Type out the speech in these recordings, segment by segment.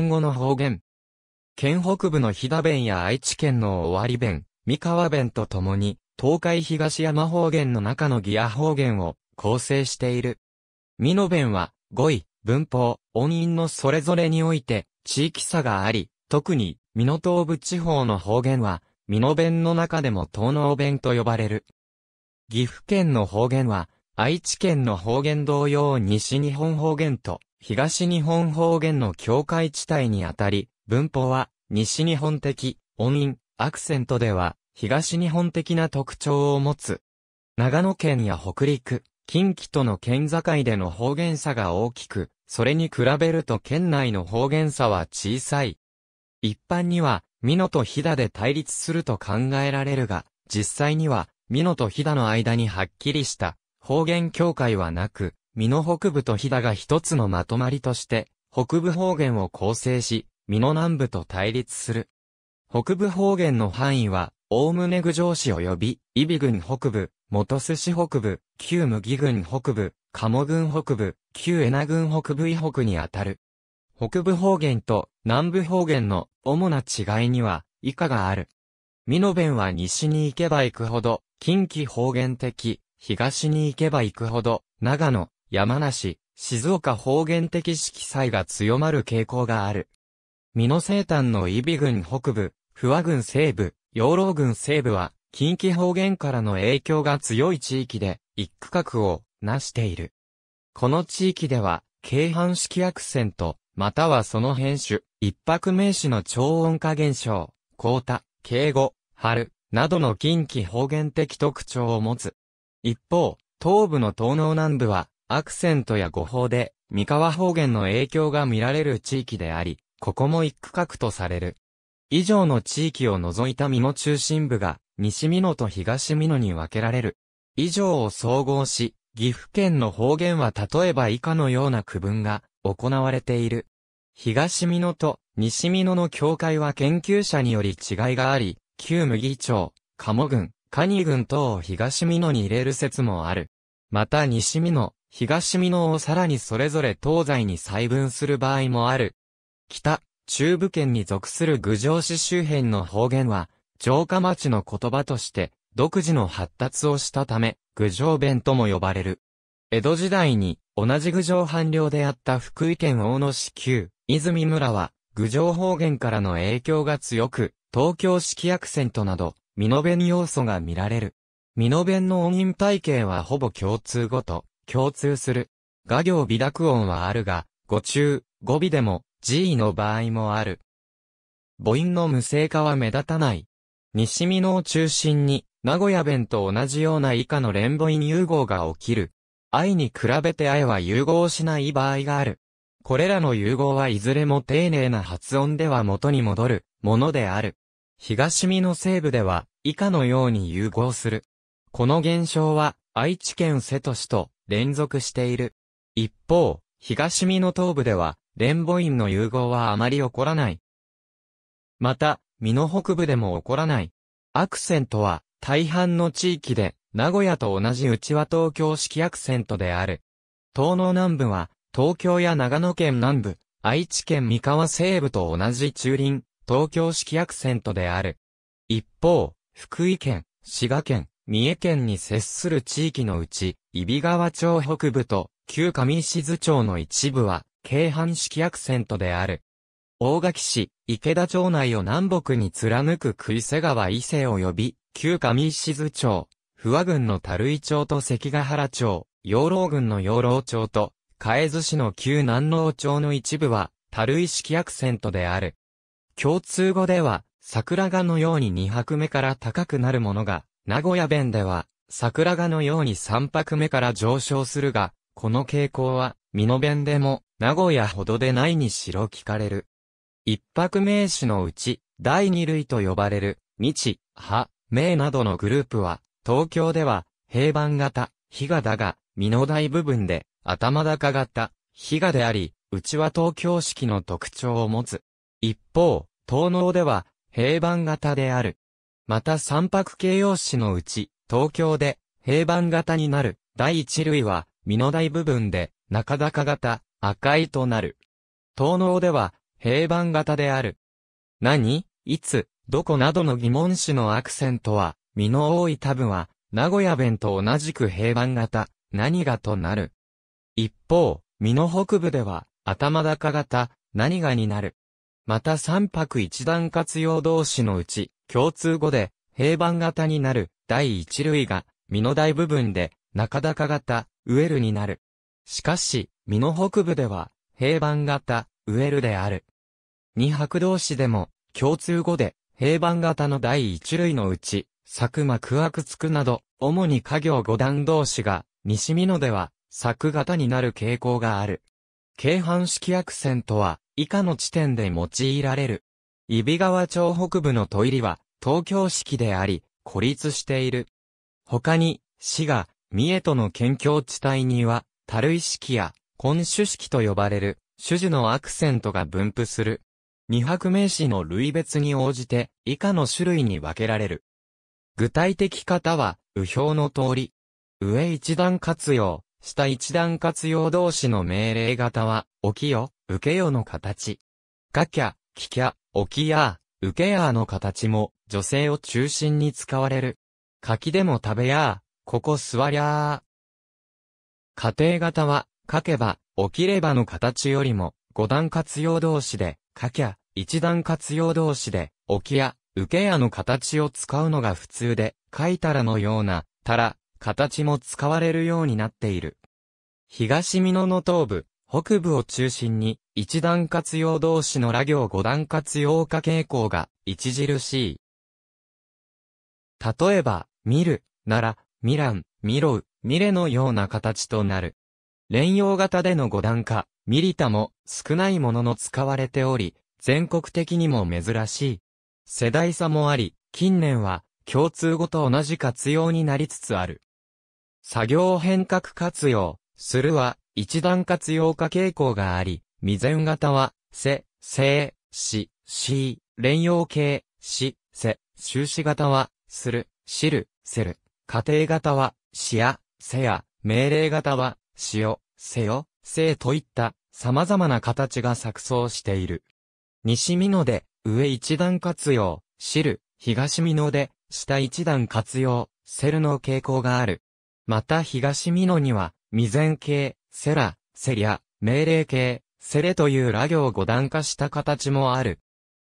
本語の方言。県北部の飛騨弁や愛知県の尾張弁、三河弁とともに、東海東山方言の中のギア方言を構成している。美濃弁は、語彙、文法、音韻のそれぞれにおいて、地域差があり、特に、美濃東部地方の方言は、美濃弁の中でも東能弁と呼ばれる。岐阜県の方言は、愛知県の方言同様西日本方言と東日本方言の境界地帯にあたり、文法は西日本的、音韻、アクセントでは東日本的な特徴を持つ。長野県や北陸、近畿との県境での方言差が大きく、それに比べると県内の方言差は小さい。一般には、美濃と飛騨で対立すると考えられるが、実際には、美濃と飛騨の間にはっきりした方言境界はなく、美濃北部と飛騨が一つのまとまりとして、北部方言を構成し、美濃南部と対立する。北部方言の範囲は、大宗郡上市及び、伊比郡北部、本須市北部、旧麦郡北部、鴨郡北部、旧江名郡北部以北にあたる。北部方言と南部方言の主な違いには、以下がある。美濃弁は西に行けば行くほど、近畿方言的、東に行けば行くほど、長野、山梨、静岡方言的色彩が強まる傾向がある。美濃西端の伊比郡北部、不和郡西部、養老郡西部は、近畿方言からの影響が強い地域で、一区画を、なしている。この地域では、京阪式アクセント、またはその変種、一泊名詞の超音化現象、高田、敬語、春、などの近畿方言的特徴を持つ。一方、東部の東農南部は、アクセントや語法で、三河方言の影響が見られる地域であり、ここも一区画とされる。以上の地域を除いた美の中心部が、西美濃と東美濃に分けられる。以上を総合し、岐阜県の方言は例えば以下のような区分が行われている。東美濃と西美濃の境界は研究者により違いがあり、旧麦町、鴨郡、蟹郡等を東美濃に入れる説もある。また西美濃、東美濃をさらにそれぞれ東西に細分する場合もある。北、中部圏に属する郡上市周辺の方言は、城下町の言葉として、独自の発達をしたため、郡上弁とも呼ばれる。江戸時代に、同じ郡上藩領であった福井県大野市旧、泉村は、郡上方言からの影響が強く、東京式アクセントなど、美濃弁要素が見られる。美濃弁の音韻体系はほぼ共通語と、共通する。画行微濁音はあるが、語中、語尾でも、G の場合もある。母音の無声化は目立たない。西美濃を中心に、名古屋弁と同じような以下の連母音融合が起きる。愛に比べて愛は融合しない場合がある。これらの融合はいずれも丁寧な発音では元に戻るものである。東美濃西部では以下のように融合する。この現象は愛知県瀬戸市と連続している。一方、東美の東部では、連母院の融合はあまり起こらない。また、美の北部でも起こらない。アクセントは、大半の地域で、名古屋と同じ内輪東京式アクセントである。東農南部は、東京や長野県南部、愛知県三河西部と同じ中林、東京式アクセントである。一方、福井県、滋賀県、三重県に接する地域のうち、伊比川町北部と、旧上石津町の一部は、京阪式アクセントである。大垣市、池田町内を南北に貫く栗瀬川伊勢及び、旧上石津町、不和郡の樽井町と関ヶ原町、養老郡の養老町と、海津市の旧南老町の一部は、樽井式アクセントである。共通語では、桜がのように2拍目から高くなるものが、名古屋弁では、桜がのように三拍目から上昇するが、この傾向は、美濃弁でも、名古屋ほどでないにしろ聞かれる。一拍名詞のうち、第二類と呼ばれる、未知、派、名などのグループは、東京では、平板型、比嘉だが、美濃大部分で、頭高型、比嘉であり、うちは東京式の特徴を持つ。一方、東能では、平板型である。また三白形容詞のうち、東京で平板型になる第一類は、身の大部分で中高型、赤いとなる。東能では平板型である。何いつどこなどの疑問詞のアクセントは、身の多い多分は、名古屋弁と同じく平板型、何がとなる。一方、身の北部では、頭高型、何がになる。また三泊一段活用同士のうち、共通語で、平板型になる、第一類が、身の大部分で、中高型、ウエルになる。しかし、身の北部では、平板型、ウエルである。二泊同士でも、共通語で、平板型の第一類のうち、作間区悪つくなど、主に家業五段同士が、西美濃では、作型になる傾向がある。京阪式アクセントは、以下の地点で用いられる。揖斐川町北部のト入りは、東京式であり、孤立している。他に、滋賀、三重との県境地帯には、樽井式や、根種式と呼ばれる、種々のアクセントが分布する。二白名詞の類別に応じて、以下の種類に分けられる。具体的方は、右表の通り。上一段活用、下一段活用同士の命令型は、置きよ、受けよの形。かきゃ、ききゃ、おきやー、受けやーの形も、女性を中心に使われる。柿でも食べやー、ここ座りゃー。家庭型は、書けば、起きればの形よりも、五段活用動詞で、かきゃ、一段活用動詞で、起きや、受けやの形を使うのが普通で、書いたらのような、たら、形も使われるようになっている。東美濃の東部、北部を中心に、一段活用同士の羅行五段活用化傾向が、著しい。例えば、見る、なら、ミラン、ミロう、ミレのような形となる。連用型での五段化、ミリタも少ないものの使われており、全国的にも珍しい。世代差もあり、近年は共通語と同じ活用になりつつある。作業変革活用、するは、一段活用化傾向があり、未然型は、せ、せい、し、し、連用形、し、せ、終止型は、する、しる、せる。家庭型は、しや、せや、命令型は、しよ、せよ、せいといった様々な形が錯綜している。西美濃で、上一段活用、知る、東美濃で、下一段活用、せるの傾向がある。また東美濃には、未然形、セラ、セリア、命令形、セレというラ行五段化した形もある。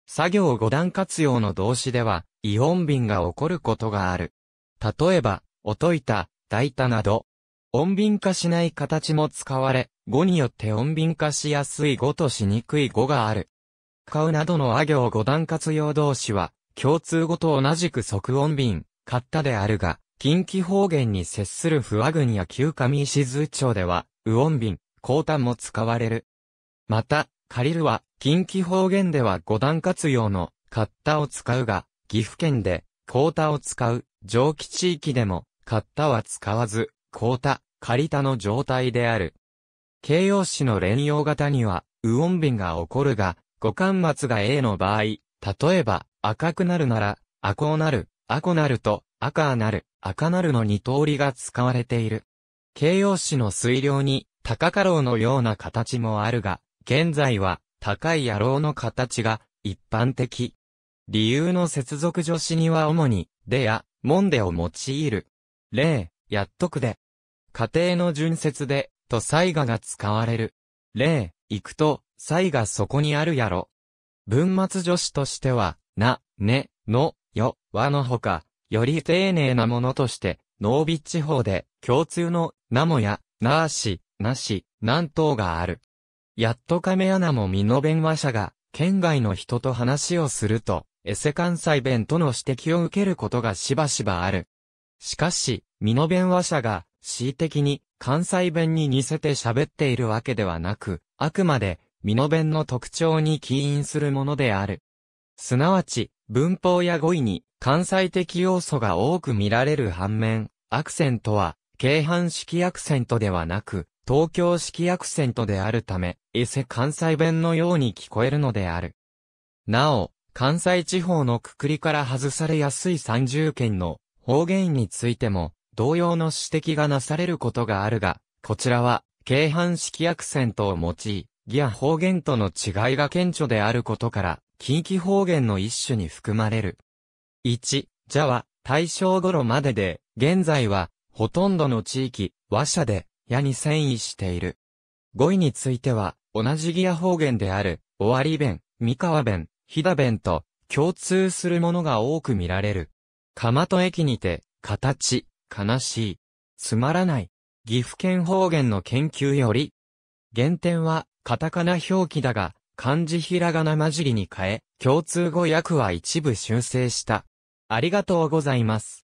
作業五段活用の動詞では、異音便が起こることがある。例えば、おといた、だいたなど、音便化しない形も使われ、語によって音便化しやすい語としにくい語がある。買うなどのあ行五段活用動詞は、共通語と同じく即音便、買ったであるが、近畿方言に接する不和郡や旧上石津町では、ウオンータンも使われる。また、借りるは、近畿方言では五段活用の、カッタを使うが、岐阜県で、コータを使う、蒸気地域でも、カッタは使わず、コータ、借りたの状態である。形容詞の連用型には、ウオンンが起こるが、五冠末が A の場合、例えば、赤くなるなら、赤をなる、赤なると、赤なる、赤なるの二通りが使われている。形容詞の水量に、高かろうのような形もあるが、現在は、高い野郎の形が、一般的。理由の接続助詞には主に、でや、もんでを用いる。例、やっとくで。家庭の純説で、と才がが使われる。例、行くと、才がそこにあるやろ。文末助詞としては、な、ね、の、よ、はのほか、より丁寧なものとして、ノービッチ法で、共通の名もや、なあし、なし、南東がある。やっと亀穴も美の弁話者が、県外の人と話をすると、エセ関西弁との指摘を受けることがしばしばある。しかし、美の弁話者が、恣意的に、関西弁に似せて喋っているわけではなく、あくまで、美の弁の特徴に起因するものである。すなわち、文法や語彙に関西的要素が多く見られる反面、アクセントは京阪式アクセントではなく、東京式アクセントであるため、伊勢関西弁のように聞こえるのである。なお、関西地方のくくりから外されやすい30県の方言についても、同様の指摘がなされることがあるが、こちらは、京阪式アクセントを用い、ギア方言との違いが顕著であることから、近畿方言の一種に含まれる。1、じゃは、大正頃までで、現在は、ほとんどの地域、和社で、矢に遷移している。語彙については、同じギア方言である、尾張弁、三河弁、飛騨弁と、共通するものが多く見られる。鎌と駅にて、形、悲しい、つまらない、岐阜県方言の研究より、原点は、カタカナ表記だが、漢字ひらがな混じりに変え、共通語訳は一部修正した。ありがとうございます。